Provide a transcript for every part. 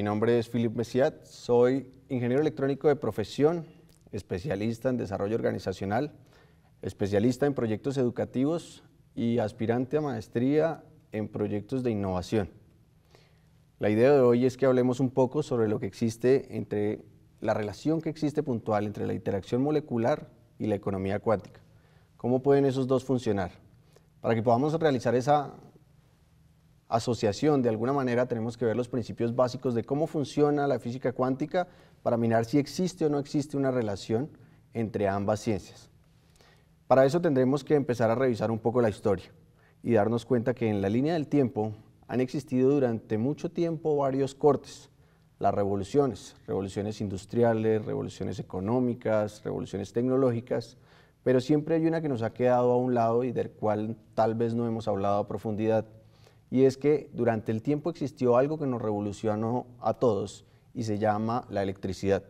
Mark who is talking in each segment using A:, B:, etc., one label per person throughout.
A: Mi nombre es Philip Messiat, soy ingeniero electrónico de profesión, especialista en desarrollo organizacional, especialista en proyectos educativos y aspirante a maestría en proyectos de innovación. La idea de hoy es que hablemos un poco sobre lo que existe entre la relación que existe puntual entre la interacción molecular y la economía acuática. ¿Cómo pueden esos dos funcionar? Para que podamos realizar esa asociación. De alguna manera tenemos que ver los principios básicos de cómo funciona la física cuántica para minar si existe o no existe una relación entre ambas ciencias. Para eso tendremos que empezar a revisar un poco la historia y darnos cuenta que en la línea del tiempo han existido durante mucho tiempo varios cortes, las revoluciones, revoluciones industriales, revoluciones económicas, revoluciones tecnológicas, pero siempre hay una que nos ha quedado a un lado y del cual tal vez no hemos hablado a profundidad, y es que durante el tiempo existió algo que nos revolucionó a todos y se llama la electricidad.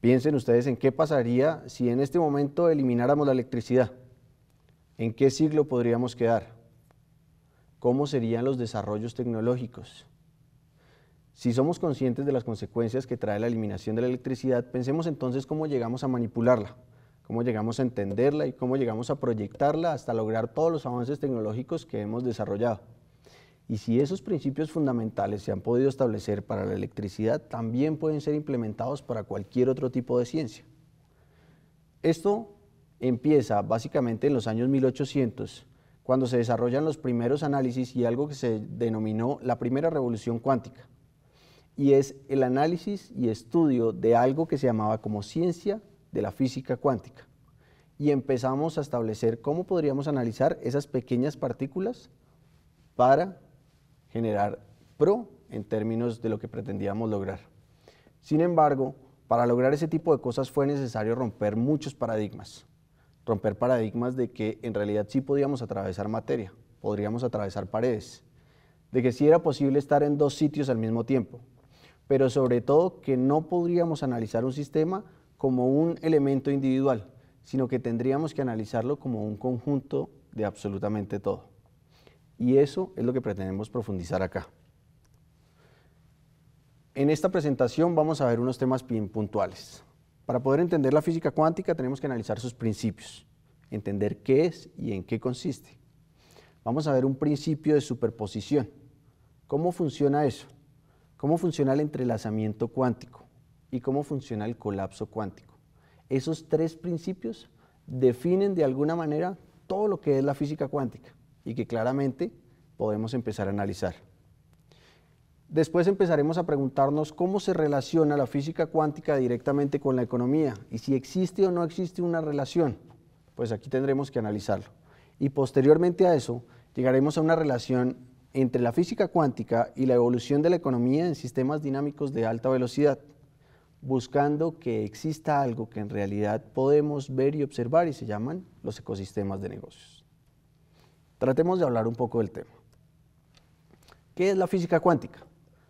A: Piensen ustedes en qué pasaría si en este momento elimináramos la electricidad. ¿En qué siglo podríamos quedar? ¿Cómo serían los desarrollos tecnológicos? Si somos conscientes de las consecuencias que trae la eliminación de la electricidad, pensemos entonces cómo llegamos a manipularla cómo llegamos a entenderla y cómo llegamos a proyectarla hasta lograr todos los avances tecnológicos que hemos desarrollado. Y si esos principios fundamentales se han podido establecer para la electricidad, también pueden ser implementados para cualquier otro tipo de ciencia. Esto empieza básicamente en los años 1800, cuando se desarrollan los primeros análisis y algo que se denominó la primera revolución cuántica. Y es el análisis y estudio de algo que se llamaba como ciencia de la física cuántica y empezamos a establecer cómo podríamos analizar esas pequeñas partículas para generar pro en términos de lo que pretendíamos lograr. Sin embargo, para lograr ese tipo de cosas fue necesario romper muchos paradigmas, romper paradigmas de que en realidad sí podíamos atravesar materia, podríamos atravesar paredes, de que sí era posible estar en dos sitios al mismo tiempo, pero sobre todo que no podríamos analizar un sistema como un elemento individual, sino que tendríamos que analizarlo como un conjunto de absolutamente todo. Y eso es lo que pretendemos profundizar acá. En esta presentación vamos a ver unos temas bien puntuales. Para poder entender la física cuántica tenemos que analizar sus principios, entender qué es y en qué consiste. Vamos a ver un principio de superposición. ¿Cómo funciona eso? ¿Cómo funciona el entrelazamiento cuántico? y cómo funciona el colapso cuántico. Esos tres principios definen de alguna manera todo lo que es la física cuántica y que claramente podemos empezar a analizar. Después empezaremos a preguntarnos cómo se relaciona la física cuántica directamente con la economía y si existe o no existe una relación. Pues aquí tendremos que analizarlo. Y posteriormente a eso llegaremos a una relación entre la física cuántica y la evolución de la economía en sistemas dinámicos de alta velocidad buscando que exista algo que en realidad podemos ver y observar y se llaman los ecosistemas de negocios. Tratemos de hablar un poco del tema. ¿Qué es la física cuántica?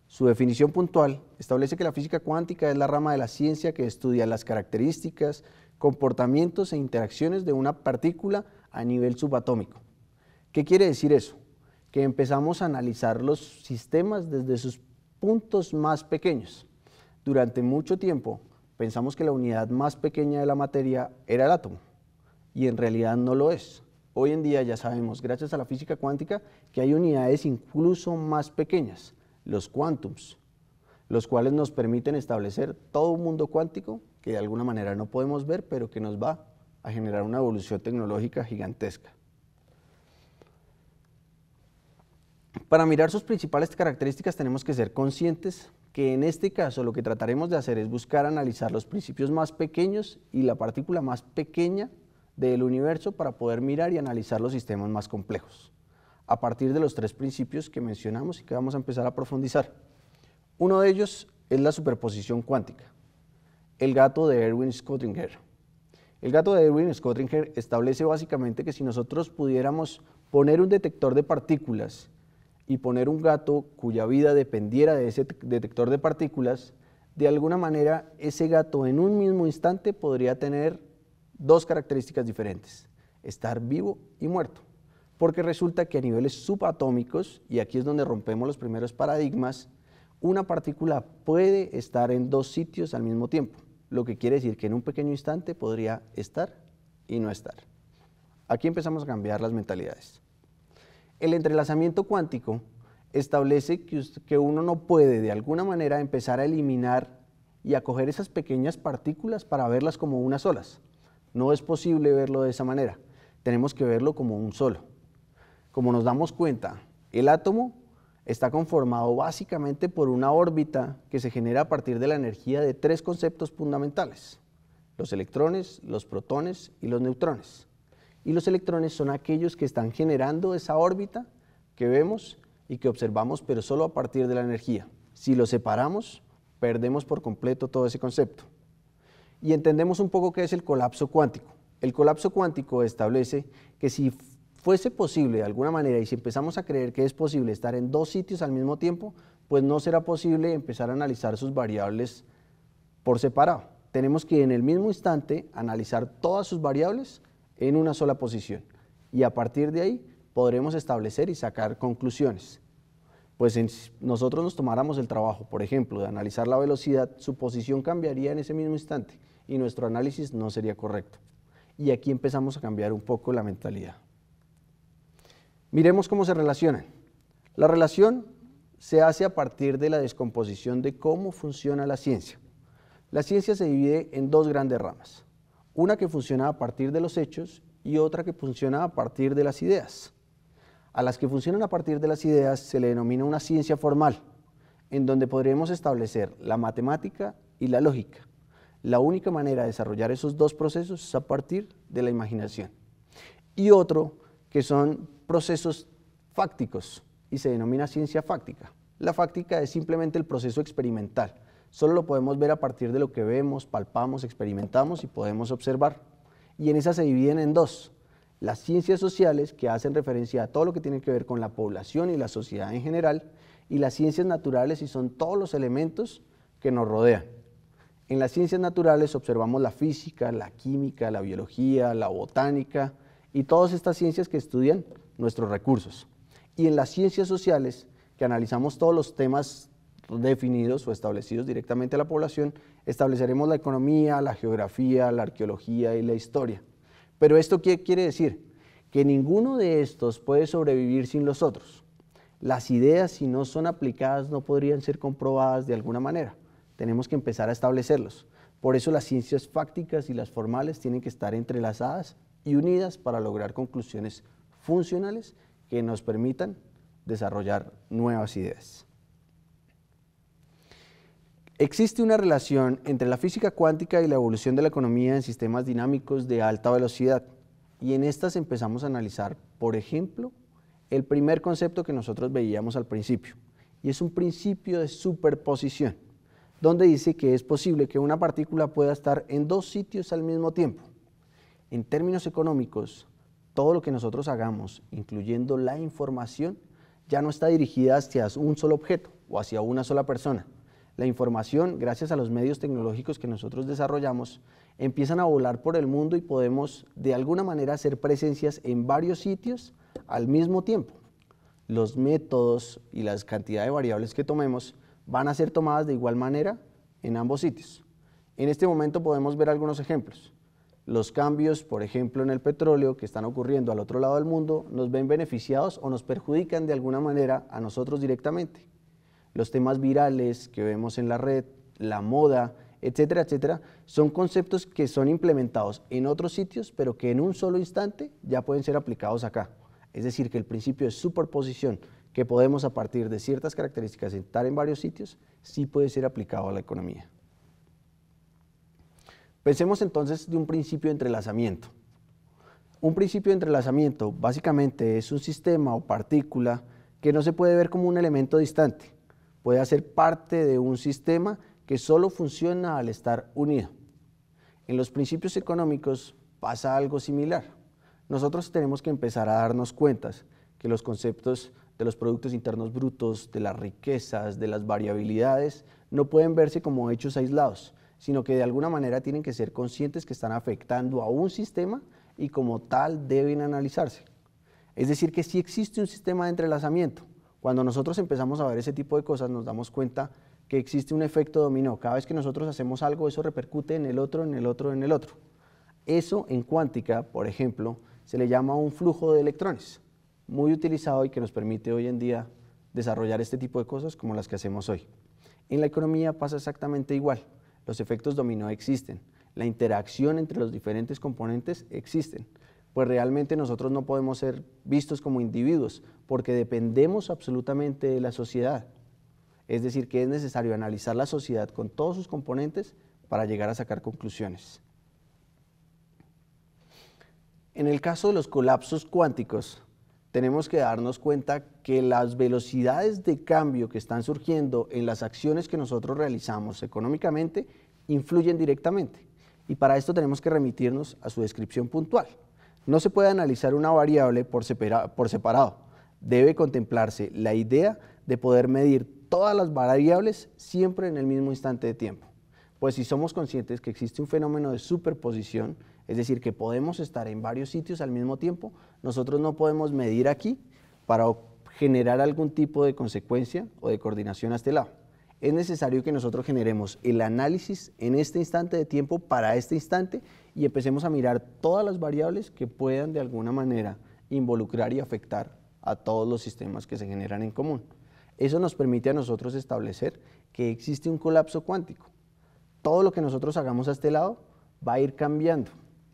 A: Su definición puntual establece que la física cuántica es la rama de la ciencia que estudia las características, comportamientos e interacciones de una partícula a nivel subatómico. ¿Qué quiere decir eso? Que empezamos a analizar los sistemas desde sus puntos más pequeños. Durante mucho tiempo pensamos que la unidad más pequeña de la materia era el átomo, y en realidad no lo es. Hoy en día ya sabemos, gracias a la física cuántica, que hay unidades incluso más pequeñas, los quantums, los cuales nos permiten establecer todo un mundo cuántico que de alguna manera no podemos ver, pero que nos va a generar una evolución tecnológica gigantesca. Para mirar sus principales características tenemos que ser conscientes que en este caso lo que trataremos de hacer es buscar analizar los principios más pequeños y la partícula más pequeña del universo para poder mirar y analizar los sistemas más complejos, a partir de los tres principios que mencionamos y que vamos a empezar a profundizar. Uno de ellos es la superposición cuántica, el gato de Erwin Schrödinger. El gato de Erwin Schrödinger establece básicamente que si nosotros pudiéramos poner un detector de partículas y poner un gato cuya vida dependiera de ese detector de partículas, de alguna manera ese gato en un mismo instante podría tener dos características diferentes, estar vivo y muerto, porque resulta que a niveles subatómicos, y aquí es donde rompemos los primeros paradigmas, una partícula puede estar en dos sitios al mismo tiempo, lo que quiere decir que en un pequeño instante podría estar y no estar. Aquí empezamos a cambiar las mentalidades. El entrelazamiento cuántico establece que, uno no puede de alguna manera empezar a eliminar y a coger esas pequeñas partículas para verlas como unas solas. No es posible verlo de esa manera. Tenemos que verlo como un solo. Como nos damos cuenta, el átomo está conformado básicamente por una órbita que se genera a partir de la energía de tres conceptos fundamentales, los electrones, los protones y los neutrones y los electrones son aquellos que están generando esa órbita que vemos y que observamos, pero solo a partir de la energía. Si los separamos, perdemos por completo todo ese concepto. Y entendemos un poco qué es el colapso cuántico. El colapso cuántico establece que si fuese posible de alguna manera y si empezamos a creer que es posible estar en dos sitios al mismo tiempo, pues no será posible empezar a analizar sus variables por separado. Tenemos que en el mismo instante analizar todas sus variables en una sola posición. Y a partir de ahí podremos establecer y sacar conclusiones. Pues si nosotros nos tomáramos el trabajo, por ejemplo, de analizar la velocidad, su posición cambiaría en ese mismo instante y nuestro análisis no sería correcto. Y aquí empezamos a cambiar un poco la mentalidad. Miremos cómo se relacionan. La relación se hace a partir de la descomposición de cómo funciona la ciencia. La ciencia se divide en dos grandes ramas. Una que funciona a partir de los hechos y otra que funciona a partir de las ideas. A las que funcionan a partir de las ideas se le denomina una ciencia formal, en donde podríamos establecer la matemática y la lógica. La única manera de desarrollar esos dos procesos es a partir de la imaginación. Y otro que son procesos fácticos y se denomina ciencia fáctica. La fáctica es simplemente el proceso experimental, solo lo podemos ver a partir de lo que vemos, palpamos, experimentamos y podemos observar. Y en esas se dividen en dos. Las ciencias sociales, que hacen referencia a todo lo que tiene que ver con la población y la sociedad en general, y las ciencias naturales, y son todos los elementos que nos rodean. En las ciencias naturales observamos la física, la química, la biología, la botánica y todas estas ciencias que estudian nuestros recursos. Y en las ciencias sociales, que analizamos todos los temas definidos o establecidos directamente a la población, estableceremos la economía, la geografía, la arqueología y la historia. Pero esto qué quiere decir? Que ninguno de estos puede sobrevivir sin los otros. Las ideas, si no son aplicadas, no podrían ser comprobadas de alguna manera. Tenemos que empezar a establecerlos. Por eso las ciencias fácticas y las formales tienen que estar entrelazadas y unidas para lograr conclusiones funcionales que nos permitan desarrollar nuevas ideas. Existe una relación entre la física cuántica y la evolución de la economía en sistemas dinámicos de alta velocidad. Y en estas empezamos a analizar, por ejemplo, el primer concepto que nosotros veíamos al principio. Y es un principio de superposición, donde dice que es posible que una partícula pueda estar en dos sitios al mismo tiempo. En términos económicos, todo lo que nosotros hagamos, incluyendo la información, ya no está dirigida hacia un solo objeto o hacia una sola persona, la información, gracias a los medios tecnológicos que nosotros desarrollamos, empiezan a volar por el mundo y podemos de alguna manera hacer presencias en varios sitios al mismo tiempo. Los métodos y las cantidades de variables que tomemos van a ser tomadas de igual manera en ambos sitios. En este momento podemos ver algunos ejemplos. Los cambios, por ejemplo, en el petróleo que están ocurriendo al otro lado del mundo, nos ven beneficiados o nos perjudican de alguna manera a nosotros directamente los temas virales que vemos en la red, la moda, etcétera, etcétera, son conceptos que son implementados en otros sitios, pero que en un solo instante ya pueden ser aplicados acá. Es decir, que el principio de superposición, que podemos a partir de ciertas características estar en varios sitios, sí puede ser aplicado a la economía. Pensemos entonces de un principio de entrelazamiento. Un principio de entrelazamiento básicamente es un sistema o partícula que no se puede ver como un elemento distante, puede hacer parte de un sistema que solo funciona al estar unido. En los principios económicos pasa algo similar. Nosotros tenemos que empezar a darnos cuenta que los conceptos de los productos internos brutos, de las riquezas, de las variabilidades, no pueden verse como hechos aislados, sino que de alguna manera tienen que ser conscientes que están afectando a un sistema y como tal deben analizarse. Es decir, que si existe un sistema de entrelazamiento, cuando nosotros empezamos a ver ese tipo de cosas, nos damos cuenta que existe un efecto dominó. Cada vez que nosotros hacemos algo, eso repercute en el otro, en el otro, en el otro. Eso en cuántica, por ejemplo, se le llama un flujo de electrones, muy utilizado y que nos permite hoy en día desarrollar este tipo de cosas como las que hacemos hoy. En la economía pasa exactamente igual. Los efectos dominó existen. La interacción entre los diferentes componentes existen pues realmente nosotros no podemos ser vistos como individuos, porque dependemos absolutamente de la sociedad. Es decir, que es necesario analizar la sociedad con todos sus componentes para llegar a sacar conclusiones. En el caso de los colapsos cuánticos, tenemos que darnos cuenta que las velocidades de cambio que están surgiendo en las acciones que nosotros realizamos económicamente influyen directamente. Y para esto tenemos que remitirnos a su descripción puntual. No se puede analizar una variable por, separado. Debe contemplarse la idea de poder medir todas las variables siempre en el mismo instante de tiempo. Pues si somos conscientes que existe un fenómeno de superposición, es decir, que podemos estar en varios sitios al mismo tiempo, nosotros no podemos medir aquí para generar algún tipo de consecuencia o de coordinación a este lado es necesario que nosotros generemos el análisis en este instante de tiempo para este instante y empecemos a mirar todas las variables que puedan de alguna manera involucrar y afectar a todos los sistemas que se generan en común. Eso nos permite a nosotros establecer que existe un colapso cuántico. Todo lo que nosotros hagamos a este lado va a ir cambiando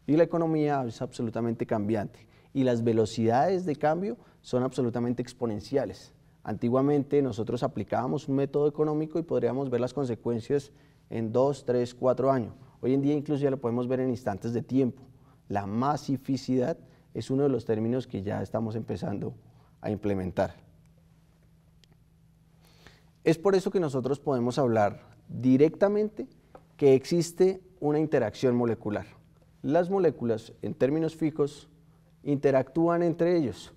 A: y la economía es absolutamente cambiante y las velocidades de cambio son absolutamente exponenciales. Antiguamente nosotros aplicábamos un método económico y podríamos ver las consecuencias en dos, tres, cuatro años. Hoy en día incluso ya lo podemos ver en instantes de tiempo. La masificidad es uno de los términos que ya estamos empezando a implementar. Es por eso que nosotros podemos hablar directamente que existe una interacción molecular. Las moléculas, en términos fijos, interactúan entre ellos.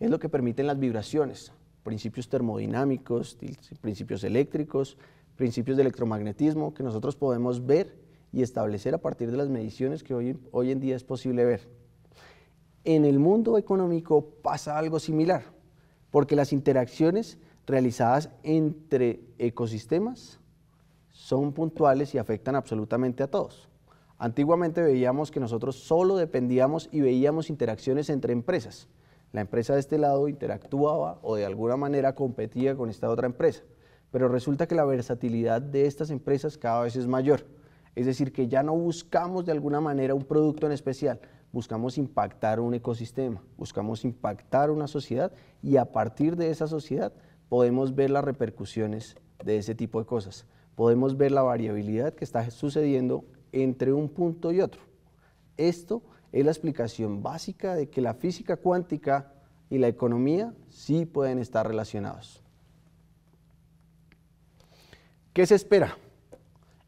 A: Es lo que permiten las vibraciones principios termodinámicos, principios eléctricos, principios de electromagnetismo que nosotros podemos ver y establecer a partir de las mediciones que hoy, en día es posible ver. En el mundo económico pasa algo similar, porque las interacciones realizadas entre ecosistemas son puntuales y afectan absolutamente a todos. Antiguamente veíamos que nosotros solo dependíamos y veíamos interacciones entre empresas. La empresa de este lado interactuaba o de alguna manera competía con esta otra empresa. Pero resulta que la versatilidad de estas empresas cada vez es mayor. Es decir, que ya no buscamos de alguna manera un producto en especial, buscamos impactar un ecosistema, buscamos impactar una sociedad y a partir de esa sociedad podemos ver las repercusiones de ese tipo de cosas. Podemos ver la variabilidad que está sucediendo entre un punto y otro. Esto es la explicación básica de que la física cuántica y la economía sí pueden estar relacionados. ¿Qué se espera?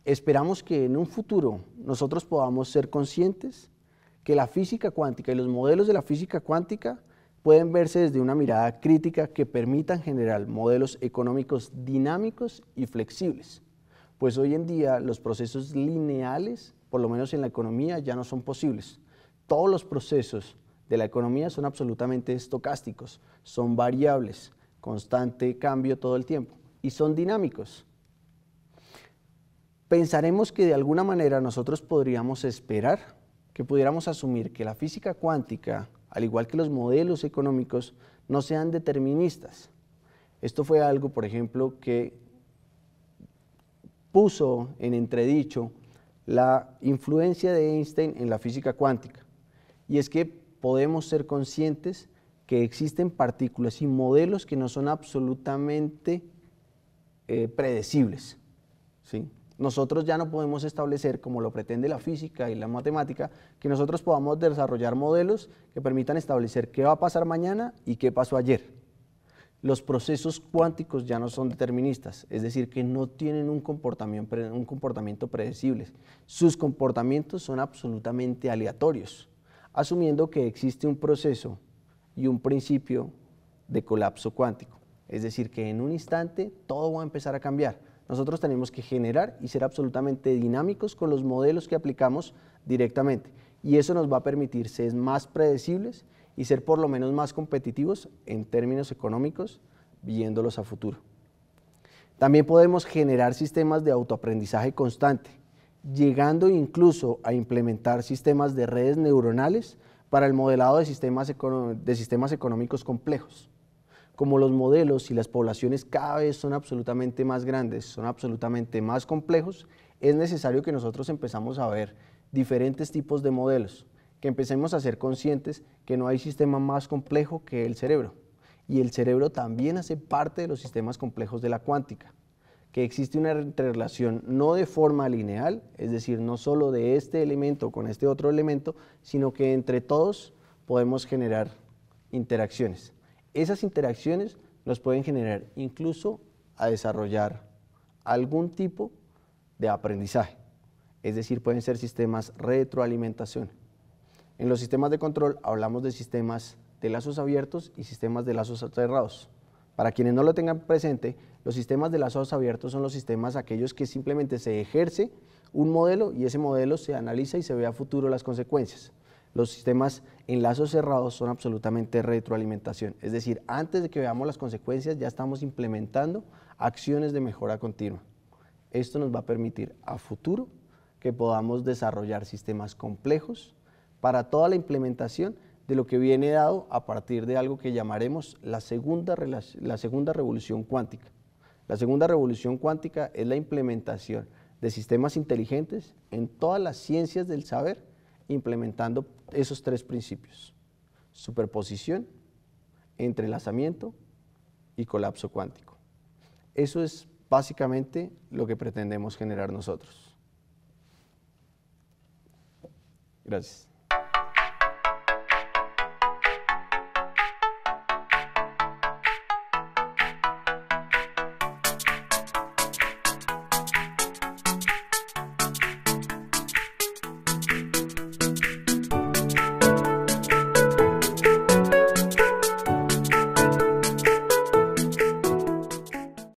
A: Esperamos que en un futuro nosotros podamos ser conscientes que la física cuántica y los modelos de la física cuántica pueden verse desde una mirada crítica que permitan generar modelos económicos dinámicos y flexibles, pues hoy en día los procesos lineales, por lo menos en la economía, ya no son posibles todos los procesos de la economía son absolutamente estocásticos, son variables, constante cambio todo el tiempo y son dinámicos. Pensaremos que de alguna manera nosotros podríamos esperar que pudiéramos asumir que la física cuántica, al igual que los modelos económicos, no sean deterministas. Esto fue algo, por ejemplo, que puso en entredicho la influencia de Einstein en la física cuántica y es que podemos ser conscientes que existen partículas y modelos que no son absolutamente eh, predecibles. ¿sí? Nosotros ya no podemos establecer, como lo pretende la física y la matemática, que nosotros podamos desarrollar modelos que permitan establecer qué va a pasar mañana y qué pasó ayer los procesos cuánticos ya no son deterministas, es decir, que no tienen un comportamiento, un comportamiento predecible. Sus comportamientos son absolutamente aleatorios asumiendo que existe un proceso y un principio de colapso cuántico. Es decir, que en un instante todo va a empezar a cambiar. Nosotros tenemos que generar y ser absolutamente dinámicos con los modelos que aplicamos directamente. Y eso nos va a permitir ser más predecibles y ser por lo menos más competitivos en términos económicos, viéndolos a futuro. También podemos generar sistemas de autoaprendizaje constante llegando incluso a implementar sistemas de redes neuronales para el modelado de sistemas, de sistemas económicos complejos. Como los modelos y las poblaciones cada vez son absolutamente más grandes, son absolutamente más complejos, es necesario que nosotros empezamos a ver diferentes tipos de modelos, que empecemos a ser conscientes que no hay sistema más complejo que el cerebro. Y el cerebro también hace parte de los sistemas complejos de la cuántica que existe una interrelación no de forma lineal, es decir, no solo de este elemento con este otro elemento, sino que entre todos podemos generar interacciones. Esas interacciones nos pueden generar incluso a desarrollar algún tipo de aprendizaje, es decir, pueden ser sistemas retroalimentación. En los sistemas de control hablamos de sistemas de lazos abiertos y sistemas de lazos aterrados. Para quienes no lo tengan presente, los sistemas de lazos abiertos son los sistemas aquellos que simplemente se ejerce un modelo y ese modelo se analiza y se ve a futuro las consecuencias. Los sistemas en lazos cerrados son absolutamente retroalimentación, es decir, antes de que veamos las consecuencias ya estamos implementando acciones de mejora continua. Esto nos va a permitir a futuro que podamos desarrollar sistemas complejos para toda la implementación de lo que viene dado a partir de algo que llamaremos la segunda, la segunda revolución cuántica. La segunda revolución cuántica es la implementación de sistemas inteligentes en todas las ciencias del saber, implementando esos tres principios, superposición, entrelazamiento y colapso cuántico. Eso es básicamente lo que pretendemos generar nosotros. Gracias.